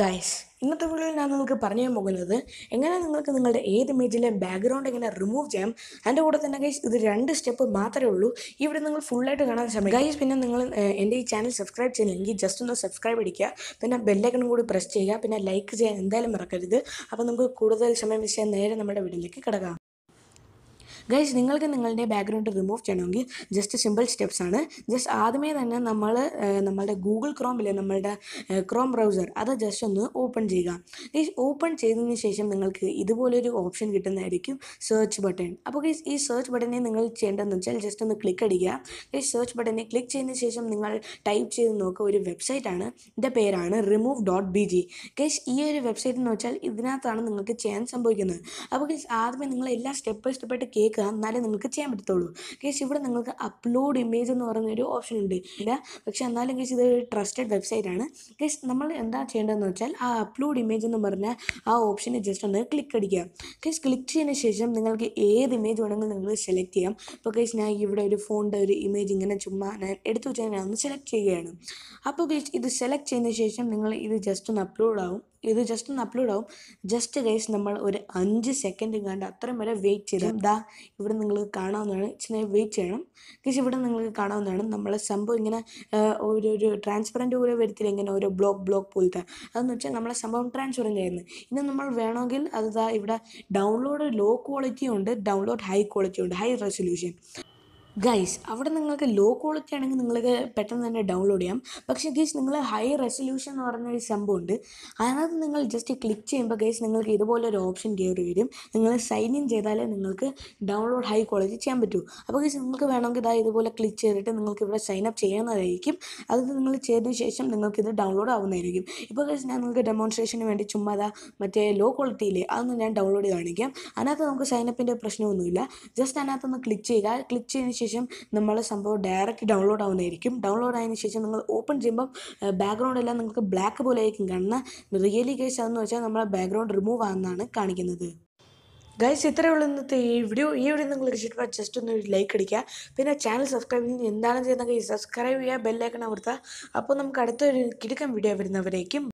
guys ഇന്നത്തെ വീഡിയോയിൽ ഞാൻ നിങ്ങൾക്ക് പറഞ്ഞു തരാൻ പോകുന്നത് എങ്ങനെ നിങ്ങൾക്ക് നിങ്ങളുടെ ഏത് ഇമേജിലെ ബാക്ക്ഗ്രൗണ്ട് എങ്ങനെ റിമൂവ് ചെയ്യാം അതിൻ്റെ കൂടെ തന്നെ ഗൈസ് ഇത് രണ്ട് സ്റ്റെപ്പ് മാത്രമേ ഉള്ളൂ ഇവിടെ നിങ്ങൾ ഫുള്ളായിട്ട് കാണാൻ ശ്രമിക്കും ഗൈസ് പിന്നെ നിങ്ങൾ എൻ്റെ ഈ ചാനൽ സബ്സ്ക്രൈബ് ചെയ്യില്ലെങ്കിൽ ജസ്റ്റ് ഒന്ന് സബ്സ്ക്രൈബ് അടിക്കുക പിന്നെ ബെല്ലൈക്കണും കൂടി പ്രസ് ചെയ്യുക പിന്നെ ലൈക്ക് ചെയ്യാൻ എന്തായാലും മറക്കരുത് അപ്പോൾ നമുക്ക് കൂടുതൽ സമയം വിഷയം നേരെ നമ്മുടെ വീട്ടിലേക്ക് കിടക്കാം ഗൈസ് നിങ്ങൾക്ക് നിങ്ങളുടെ ബാക്ക്ഗ്രൗണ്ട് റിമൂവ് ചെയ്യണമെങ്കിൽ ജസ്റ്റ് സിമ്പിൾ സ്റ്റെപ്സ് ആണ് ജസ്റ്റ് ആദ്യമേ തന്നെ നമ്മൾ നമ്മളുടെ ഗൂഗിൾ ക്രോമിലെ നമ്മളുടെ ക്രോം ബ്രൗസർ അത് ജസ്റ്റ് ഒന്ന് ഓപ്പൺ ചെയ്യുക ഗൈസ് ഓപ്പൺ ചെയ്തതിന് ശേഷം നിങ്ങൾക്ക് ഇതുപോലൊരു ഓപ്ഷൻ കിട്ടുന്നതായിരിക്കും സെർച്ച് ബട്ടൺ അപ്പോൾ ഗൈസ് ഈ സെർച്ച് ബട്ടനെ നിങ്ങൾ ചെയ്യേണ്ടതെന്ന് വെച്ചാൽ ജസ്റ്റ് ഒന്ന് ക്ലിക്ക് അടിക്കുക ഗൈസ് സെർച്ച് ബട്ടനെ ക്ലിക്ക് ചെയ്തതിന് ശേഷം നിങ്ങൾ ടൈപ്പ് ചെയ്ത് നോക്കുക ഒരു വെബ്സൈറ്റ് ആണ് ഇതിൻ്റെ പേരാണ് remove dot B G guys ഈ ഒരു വെബ്സൈറ്റ് എന്ന് വെച്ചാൽ ഇതിനകത്താണ് നിങ്ങൾക്ക് ചെയ്യാൻ സംഭവിക്കുന്നത് അപ്പോൾ ഗൈസ് ആദ്യമേ നിങ്ങൾ എല്ലാ സ്റ്റെപ്പ് ബൈ സ്റ്റെപ്പായിട്ട് കേൾക്കുക എടുക്കുക എന്നാലേ നിങ്ങൾക്ക് ചെയ്യാൻ പറ്റത്തുള്ളൂ കേസ് ഇവിടെ നിങ്ങൾക്ക് അപ്ലോഡ് ഇമേജ് എന്ന് പറയുന്ന ഒരു ഓപ്ഷൻ ഉണ്ട് ഇല്ല പക്ഷേ എന്നാലും കേസ് ഇത് ട്രസ്റ്റഡ് വെബ്സൈറ്റ് ആണ് കേസ് നമ്മൾ എന്താ ചെയ്യേണ്ടതെന്ന് വെച്ചാൽ ആ അപ്ലോഡ് ഇമേജ് എന്ന് പറഞ്ഞ ആ ഓപ്ഷനെ ജസ്റ്റ് ഒന്ന് ക്ലിക്ക് അടിക്കുക കേസ് ക്ലിക്ക് ചെയ്യുന്ന ശേഷം നിങ്ങൾക്ക് ഏത് ഇമേജ് വേണമെങ്കിലും നിങ്ങൾ സെലക്ട് ചെയ്യാം അപ്പോൾ കേസ് ഞാൻ ഇവിടെ ഒരു ഫോണിൻ്റെ ഒരു ഇമേജ് ഇങ്ങനെ ചുമ്മാ ഞാൻ എടുത്തു വെച്ചാൽ ഞാൻ ഒന്ന് സെലക്ട് ചെയ്യുകയാണ് അപ്പോൾ കേസ് ഇത് സെലക്ട് ചെയ്യുന്ന ശേഷം നിങ്ങൾ ഇത് ജസ്റ്റ് ഒന്ന് അപ്ലോഡ് ആവും ഇത് ജസ്റ്റ് ഒന്ന് അപ്ലോഡ് ആവും ജസ്റ്റ് കേസ് നമ്മൾ ഒരു അഞ്ച് സെക്കൻഡ് കണ്ട് അത്രയും വരെ വെയിറ്റ് ചെയ്താൽ ദാ ഇവിടെ നിങ്ങൾക്ക് കാണാവുന്നതാണ് ഇച്ചിരി വെയിറ്റ് ചെയ്യണം പക്ഷേ ഇവിടെ നിങ്ങൾക്ക് കാണാവുന്നതാണ് നമ്മളെ സംഭവം ഇങ്ങനെ ഒരു ഒരു ട്രാൻസ്പെറൻറ്റ് പോലെ വരുത്തില്ല ഇങ്ങനെ ഓരോ ബ്ലോക്ക് ബ്ലോക്ക് പോലത്തെ അതെന്ന് വെച്ചാൽ നമ്മളെ സംഭവം ട്രാൻസ്പെറൻ്റ് ആയിരുന്നു ഇനി നമ്മൾ വേണമെങ്കിൽ അത് ഇവിടെ ഡൗൺലോഡ് ലോ ക്വാളിറ്റി ഉണ്ട് ഡൗൺലോഡ് ഹൈ ക്വാളിറ്റി ഉണ്ട് ഹൈ റെസൊല്യൂഷൻ ഗൈസ് അവിടെ നിങ്ങൾക്ക് ലോ ക്വാളിറ്റി ആണെങ്കിൽ നിങ്ങൾക്ക് പെട്ടെന്ന് തന്നെ ഡൗൺലോഡ് ചെയ്യാം പക്ഷേ ഗൈസ് നിങ്ങൾ ഹൈ റെസൊല്യൂഷൻ എന്ന് പറഞ്ഞൊരു സംഭവമുണ്ട് അതിനകത്ത് നിങ്ങൾ ജസ്റ്റ് ക്ലിക്ക് ചെയ്യുമ്പോൾ ഗൈസ് നിങ്ങൾക്ക് ഇതുപോലൊരു ഓപ്ഷൻ കയറി വരും നിങ്ങൾ സൈൻ ഇൻ ചെയ്താലേ നിങ്ങൾക്ക് ഡൗൺലോഡ് ഹൈ ക്വാളിറ്റി ചെയ്യാൻ പറ്റൂ അപ്പോൾ ഗൈസ് നിങ്ങൾക്ക് വേണമെങ്കിൽ ഇതാ ഇതുപോലെ ക്ലിക്ക് ചെയ്തിട്ട് നിങ്ങൾക്ക് ഇവിടെ സൈൻ അപ്പ് ചെയ്യാനായിരിക്കും അത് നിങ്ങൾ ചെയ്തതിന് ശേഷം നിങ്ങൾക്ക് ഇത് ഡൗൺലോഡ് ആവുന്നതായിരിക്കും ഇപ്പോൾ ഗൈസ് ഞാൻ നിങ്ങൾക്ക് ഡെമോൺസ്ട്രേഷന് വേണ്ടി ചുമ്മാ മറ്റേ ലോ ക്വാളിറ്റിയിലെ അതൊന്ന് ഞാൻ ഡൗൺലോഡ് കാണിക്കാം അതിനകത്ത് നമുക്ക് സൈനപ്പിൻ്റെ പ്രശ്നമൊന്നുമില്ല ജസ്റ്റ് അതിനകത്തൊന്ന് ക്ലിക്ക് ചെയ്യുക ക്ലിക്ക് ചെയ്തിന് ശേഷം ശേഷം നമ്മളെ സംഭവം ഡയറക്റ്റ് ഡൗൺലോഡ് ആവുന്നതായിരിക്കും ഡൗൺലോഡ് ആയതിനു ശേഷം നിങ്ങൾ ഓപ്പൺ ചെയ്യുമ്പം ബാക്ക്ഗ്രൗണ്ട് എല്ലാം നിങ്ങൾക്ക് ബ്ലാക്ക് പോലെ ആയിരിക്കും കാണുന്ന റിയലി കേസ് എന്ന് വെച്ചാൽ നമ്മളെ ബാക്ക്ഗ്രൗണ്ട് റിമൂവ് ആകുന്നതാണ് കാണിക്കുന്നത് ഗൈസ് ഇത്രയേ ഉള്ളൂ ഇന്നത്തെ ഈ വീഡിയോ ഈ വീഡിയോ നിങ്ങൾ ഇഷ്ടപ്പെട്ട ജസ്റ്റ് ഒന്ന് ലൈക്ക് അടിക്കുക പിന്നെ ചാനൽ സബ്സ്ക്രൈബ് എന്താണ് ചെയ്യുന്നത് സബ്സ്ക്രൈബ് ചെയ്യുക ബെല്ലൈക്കൺ അമർത്തുക അപ്പോൾ നമുക്ക് അടുത്തൊരു കിടക്കൻ വീഡിയോ വരുന്നവരേക്കും